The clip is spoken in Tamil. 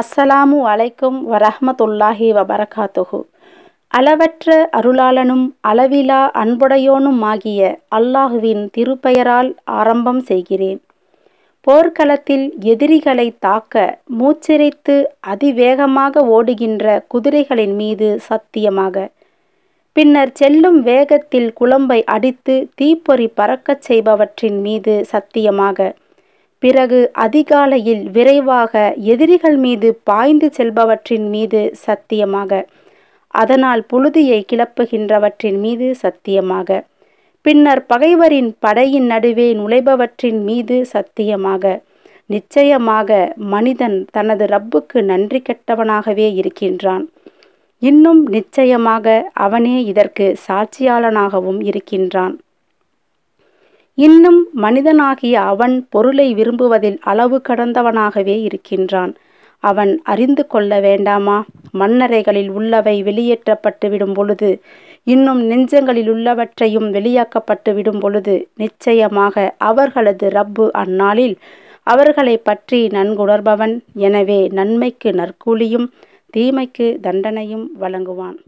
அஸ்ஸலாமு அலைக்கும் வரஹமத்துல்லாஹி வபரகாத்துஹு அளவற்ற அருளாளனும் அளவிலா அன்புடையோனும் ஆகிய அல்லாஹுவின் திருப்பெயரால் ஆரம்பம் செய்கிறேன் போர்க்களத்தில் எதிரிகளை தாக்க மூச்சிரைத்து அதிவேகமாக ஓடுகின்ற குதிரைகளின் மீது சத்தியமாக பின்னர் செல்லும் வேகத்தில் குழம்பை அடித்து தீப்பொறி பறக்கச் செய்பவற்றின் மீது சத்தியமாக பிறகு அதிகாலையில் விரைவாக எதிரிகள் மீது பாய்ந்து செல்பவற்றின் மீது சத்தியமாக அதனால் புழுதியை கிளப்புகின்றவற்றின் மீது சத்தியமாக பின்னர் பகைவரின் படையின் நடுவே நுழைபவற்றின் மீது சத்தியமாக நிச்சயமாக மனிதன் தனது ரப்புக்கு நன்றி கெட்டவனாகவே இருக்கின்றான் இன்னும் நிச்சயமாக அவனே இதற்கு சாட்சியாளனாகவும் இருக்கின்றான் இன்னும் மனிதனாகிய அவன் பொருளை விரும்புவதில் அளவு கடந்தவனாகவே இருக்கின்றான் அவன் அறிந்து கொள்ள வேண்டாமா மண்ணறைகளில் உள்ளவை வெளியேற்றப்பட்டு விடும் பொழுது இன்னும் நெஞ்சங்களில் உள்ளவற்றையும் வெளியாக்கப்பட்டு விடும் பொழுது நிச்சயமாக அவர்களது ரப்பு அந்நாளில் அவர்களை பற்றி நன்குணர்பவன் எனவே நன்மைக்கு நற்கூலியும் தீமைக்கு தண்டனையும் வழங்குவான்